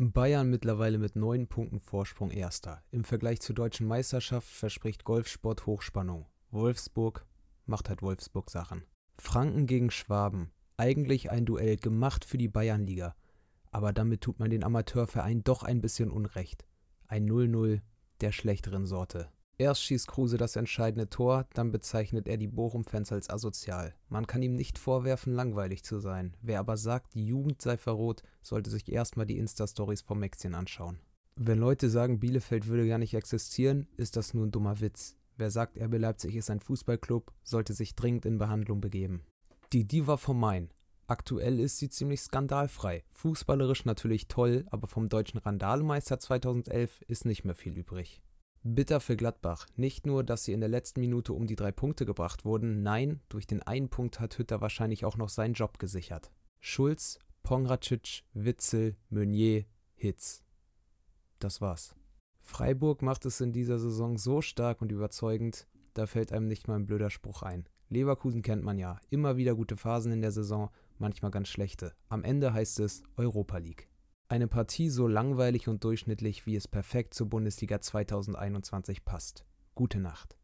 Bayern mittlerweile mit neun Punkten Vorsprung Erster. Im Vergleich zur deutschen Meisterschaft verspricht Golfsport Hochspannung. Wolfsburg macht halt Wolfsburg Sachen. Franken gegen Schwaben. Eigentlich ein Duell gemacht für die Bayernliga. Aber damit tut man den Amateurverein doch ein bisschen Unrecht. Ein 0-0 der schlechteren Sorte. Erst schießt Kruse das entscheidende Tor, dann bezeichnet er die Bochum-Fans als asozial. Man kann ihm nicht vorwerfen, langweilig zu sein. Wer aber sagt, die Jugend sei verrot, sollte sich erstmal die Insta-Stories vom Mäxchen anschauen. Wenn Leute sagen, Bielefeld würde gar nicht existieren, ist das nur ein dummer Witz. Wer sagt, RB Leipzig ist ein Fußballclub, sollte sich dringend in Behandlung begeben. Die Diva vom Main. Aktuell ist sie ziemlich skandalfrei. Fußballerisch natürlich toll, aber vom deutschen Randalmeister 2011 ist nicht mehr viel übrig. Bitter für Gladbach. Nicht nur, dass sie in der letzten Minute um die drei Punkte gebracht wurden, nein, durch den einen Punkt hat Hütter wahrscheinlich auch noch seinen Job gesichert. Schulz, Pongracic, Witzel, Meunier, Hitz. Das war's. Freiburg macht es in dieser Saison so stark und überzeugend, da fällt einem nicht mal ein blöder Spruch ein. Leverkusen kennt man ja, immer wieder gute Phasen in der Saison, manchmal ganz schlechte. Am Ende heißt es Europa League. Eine Partie so langweilig und durchschnittlich, wie es perfekt zur Bundesliga 2021 passt. Gute Nacht.